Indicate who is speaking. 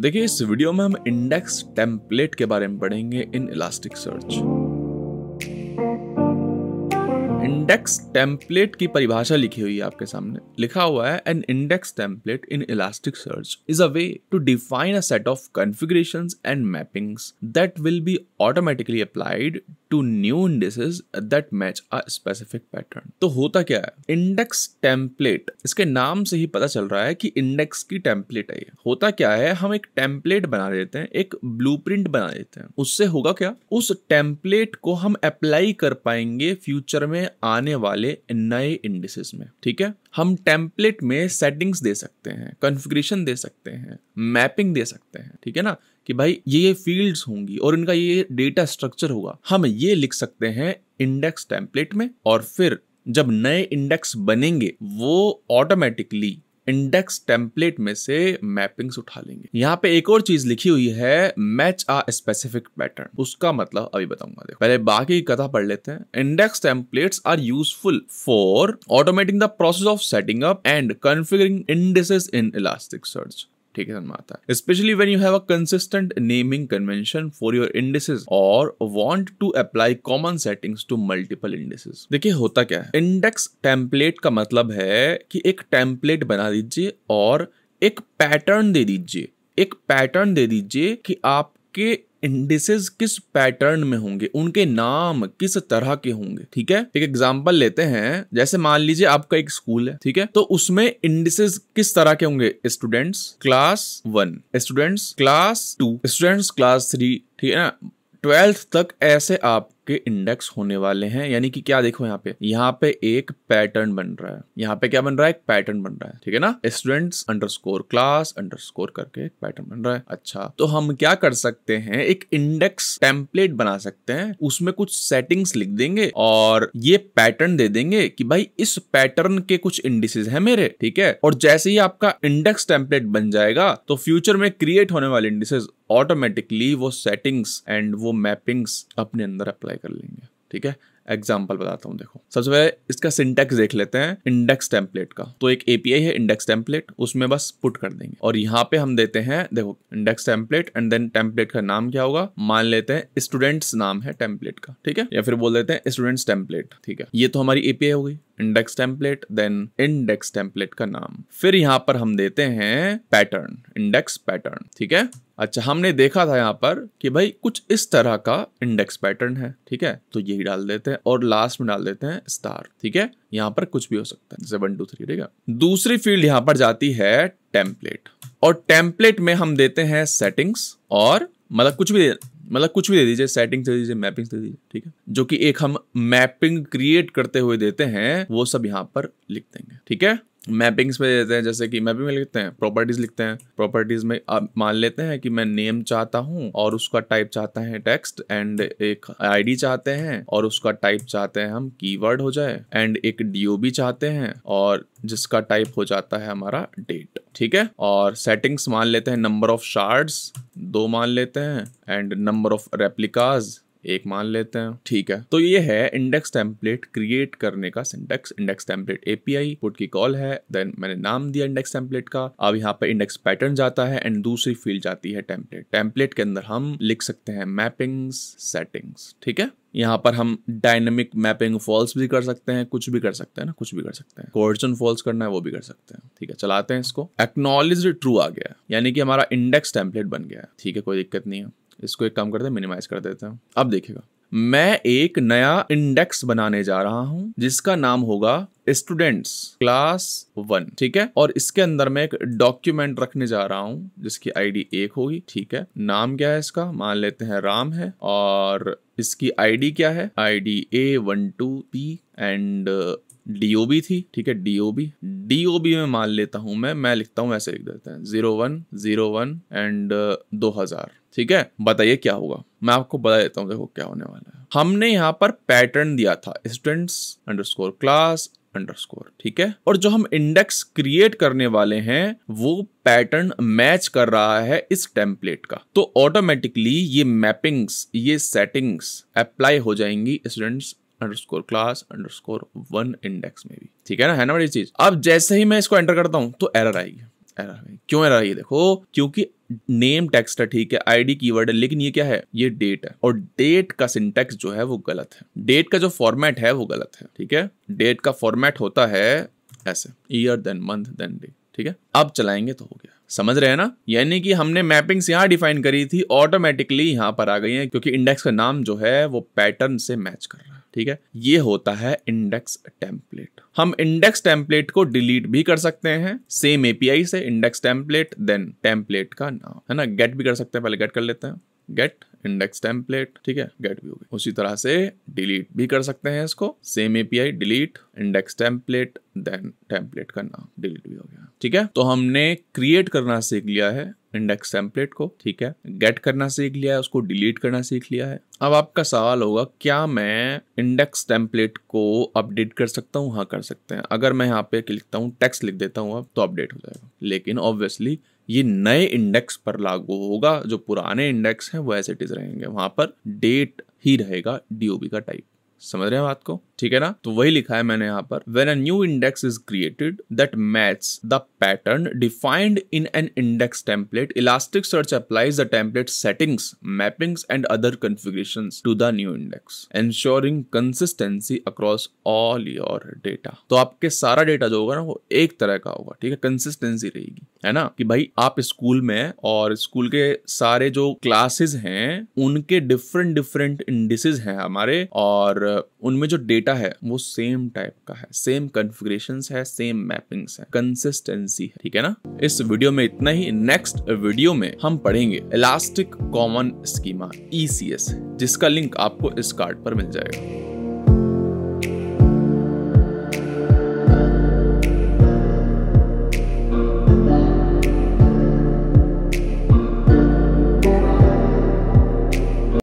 Speaker 1: देखिए इस वीडियो में हम इंडेक्स टेम्पलेट के बारे में पढ़ेंगे इन इलास्टिक सर्च इंडेक्स टेम्पलेट की परिभाषा लिखी हुई है आपके सामने लिखा हुआ है an index template in Elasticsearch is a way to define a set of configurations and mappings that will be automatically applied to new indices that match a specific pattern तो होता क्या है इंडेक्स टेम्पलेट इसके नाम से ही पता चल रहा है कि इंडेक्स की टेम्पलेट है होता क्या है हम एक टेम्पलेट बना देते हैं एक ब्लूप्रिंट बना देते हैं उससे होगा क्या उस टेम्पलेट को हम अप्लाई कर पाएंगे फ्यूचर में आने वाले नए इंडिसेस में ठीक है हम टेम्पलेट में सेटिंग्स दे सकते हैं कॉन्फ़िगरेशन दे सकते हैं मैपिंग दे सकते हैं ठीक है ना कि भाई ये ये फील्ड्स होंगी और इनका ये डेटा स्ट्रक्चर होगा हम ये लिख सकते हैं इंडेक्स टेम्पलेट में और फिर जब नए इंडेक्स बनेंगे वो ऑटोमेटिकली इंडेक्स टेम्पलेट में से मैपिंग्स उठा लेंगे यहाँ पे एक और चीज लिखी हुई है मैच आ स्पेसिफिक पैटर्न उसका मतलब अभी बताऊंगा देखो पहले बाकी कथा पढ़ लेते हैं index template are useful for automating the process of setting up and configuring indices in Elasticsearch ठीक है समझ आता है specially when you have a consistent naming convention for your indices और want to apply common settings to multiple indices देखिए होता क्या है इंडेक्स टेम्पलेट का मतलब है कि एक टेम्पलेट बना दीजिए और एक पैटर्न दे दीजिए एक पैटर्न दे दीजिए कि आपके इंडिसेस किस पैटर्न में होंगे उनके नाम किस तरह के होंगे ठीक है एक एग्जाम्पल लेते हैं जैसे मान लीजिए आपका एक स्कूल है ठीक है तो उसमें इंडिसेस किस तरह के होंगे students class one students class two students class three ठीक है ना ट्वेल्थ तक ऐसे आप आपके इंडेक्स होने वाले हैं यानी कि क्या देखो यहाँ पे यहाँ पे एक पैटर्न बन रहा है यहाँ पे क्या बन रहा है एक पैटर्न बन रहा है ठीक है ना स्टूडेंट्स अंडरस्कोर क्लास अंडरस्कोर करके एक पैटर्न बन रहा है अच्छा तो हम क्या कर सकते हैं एक इंडेक्स टेम्पलेट बना सकते हैं उसमें कुछ सेटिंग्स लिख देंगे और ये पैटर्न दे देंगे कि भाई इस पैटर्न के कुछ इंडिसेस है मेरे ठीक है और जैसे ही आपका इंडेक्स टेम्पलेट बन जाएगा तो फ्यूचर में क्रिएट होने वाले इंडिसेस ऑटोमेटिकली वो सेटिंग्स एंड वो मैपिंग्स अपने अंदर अप्लाई कर लेंगे ठीक है एग्जाम्पल बताता हूँ देखो सबसे पहले इसका सिंटेक्स देख लेते हैं इंडेक्स टेम्पलेट का तो एक एपीआई है इंडेक्स टेम्पलेट उसमें बस पुट कर देंगे और यहाँ पे हम देते हैं देखो index template and then template का नाम क्या होगा मान लेते हैं स्टूडेंट्स नाम है टेम्पलेट का ठीक है या फिर बोल देते हैं स्टूडेंट्स टेम्पलेट ठीक है ये तो हमारी एपीआई हो गई index template then index template का नाम फिर यहाँ पर हम देते हैं पैटर्न इंडेक्स पैटर्न ठीक है अच्छा हमने देखा था यहाँ पर कि भाई कुछ इस तरह का इंडेक्स पैटर्न है ठीक है तो यही डाल देते हैं और लास्ट में डाल देते हैं स्टार ठीक है यहाँ पर कुछ भी हो सकता है सेवन टू थ्री ठीक है दूसरी फील्ड यहाँ पर जाती है टेम्पलेट और टेम्पलेट में हम देते हैं सेटिंग्स और मतलब कुछ भी मतलब कुछ भी दे दीजिए सेटिंग्स दे दीजिए मैपिंग दे दीजिए ठीक है जो कि एक हम मैपिंग क्रिएट करते हुए देते हैं वो सब यहाँ पर लिख देंगे ठीक है मैपिंग्स में देते हैं जैसे कि मैपिंग में लिखते हैं प्रॉपर्टीज लिखते हैं प्रॉपर्टीज में आप मान लेते हैं कि मैं नेम चाहता हूँ और उसका टाइप चाहता है टेक्स्ट एंड एक आईडी चाहते हैं और उसका टाइप चाहते हैं हम कीवर्ड हो जाए एंड एक डीओबी चाहते हैं और जिसका टाइप हो जाता है हमारा डेट ठीक है और सेटिंग्स मान लेते हैं नंबर ऑफ शार्ड्स दो मान लेते हैं एंड नंबर ऑफ रेप्लिकाज एक मान लेते हैं ठीक है तो ये है इंडेक्स टेम्पलेट क्रिएट करने का syntax index template API put की कॉल है देन मैंने नाम दिया इंडेक्स टेम्पलेट का अब यहाँ पर इंडेक्स पैटर्न जाता है एंड दूसरी फील्ड जाती है टेम्पलेट टेम्पलेट के अंदर हम लिख सकते हैं मैपिंग्स सेटिंग्स ठीक है यहाँ पर हम डायनेमिक मैपिंग फॉल्स भी कर सकते हैं कुछ भी कर सकते हैं ना कुछ भी कर सकते हैं कोर्जन फॉल्स करना है वो भी कर सकते हैं ठीक है चलाते हैं इसको एक्नोलेज ट्रू आ गया यानी कि हमारा इंडेक्स टेम्पलेट बन गया है ठीक है कोई दिक्कत नहीं है इसको एक काम करते हैं मिनिमाइज कर देते हैं अब देखिएगा मैं एक नया इंडेक्स बनाने जा रहा हूं जिसका नाम होगा स्टूडेंट्स क्लास वन ठीक है और इसके अंदर मैं एक डॉक्यूमेंट रखने जा रहा हूँ जिसकी आईडी एक होगी ठीक है नाम क्या है इसका मान लेते हैं राम है और इसकी आईडी क्या है ID A one two P and DOB थी ठीक है डीओबी डीओबी में मान लेता हूं मैं मैं लिखता हूं ऐसे लिख देते हैं zero one zero one and दो हजार ठीक है बताइए क्या होगा मैं आपको बता देता हूँ देखो क्या होने वाला है हमने यहाँ पर पैटर्न दिया था स्टूडेंट्स अंडरस्कोर क्लास अंडरस्कोर ठीक है और जो हम इंडेक्स क्रिएट करने वाले हैं वो पैटर्न मैच कर रहा है इस टेम्पलेट का तो ऑटोमेटिकली ये मैपिंग्स ये सेटिंग्स अप्लाई हो जाएंगी students underscore class underscore one index में भी ठीक है ना है ना बड़ी चीज अब जैसे ही मैं इसको एंटर करता हूँ तो एरर आएगी एरर आएगी क्यों एरर आएगी देखो क्योंकि नेम टेक्स्ट है ठीक है आईडी कीवर्ड है लेकिन ये क्या है ये डेट है और डेट का सिंटेक्स जो है वो गलत है डेट का जो फॉर्मेट है वो गलत है ठीक है डेट का फॉर्मेट होता है ऐसे year then month then day ठीक है अब चलाएंगे तो हो गया समझ रहे हैं ना यानी कि हमने मैपिंग्स यहाँ डिफाइन करी थी ऑटोमेटिकली यहाँ पर आ गई है क्योंकि इंडेक्स का नाम जो है वो पैटर्न से मैच कर रहा है ठीक है ये होता है इंडेक्स टेम्पलेट हम इंडेक्स टेम्पलेट को डिलीट भी कर सकते हैं सेम एपीआई से इंडेक्स टेम्पलेट देन टेम्पलेट का नाम है ना गेट भी कर सकते हैं पहले गेट कर लेते हैं गेट इंडेक्स टेम्पलेट ठीक है गेट भी हो गया उसी तरह से डिलीट भी कर सकते हैं इसको same API delete index template then template का नाम डिलीट भी हो गया ठीक है तो हमने क्रिएट करना सीख लिया है इंडेक्स टेम्पलेट को ठीक है गेट करना सीख लिया है उसको डिलीट करना सीख लिया है अब आपका सवाल होगा क्या मैं इंडेक्स टेम्पलेट को अपडेट कर सकता हूँ हाँ कर सकते हैं अगर मैं यहाँ पे लिखता हूँ टेक्स्ट लिख देता हूँ अब तो अपडेट हो जाएगा लेकिन ऑब्वियसली ये नए इंडेक्स पर लागू होगा जो पुराने इंडेक्स हैं वो एज इट इज रहेंगे वहां पर डेट ही रहेगा डीओबी का टाइप समझ रहे हैं बात को ठीक है ना तो वही लिखा है मैंने यहाँ पर when a new index is created that match the pattern defined in an index template Elasticsearch applies the template settings mappings, and other configurations to the new index ensuring consistency across all your data तो आपके सारा data जो होगा ना वो एक तरह का होगा ठीक है कंसिस्टेंसी रहेगी है ना कि भाई आप स्कूल में और स्कूल के सारे जो क्लासेस हैं उनके डिफरेंट डिफरेंट इंडिसेस हैं हमारे और उनमें जो डेटा डेटा है वो सेम टाइप का है सेम कन्फिग्रेशन है सेम मैपिंग है कंसिस्टेंसी है ठीक है ना इस वीडियो में इतना ही नेक्स्ट वीडियो में हम पढ़ेंगे इलास्टिक कॉमन स्कीमा ई जिसका लिंक आपको इस कार्ड पर मिल जाएगा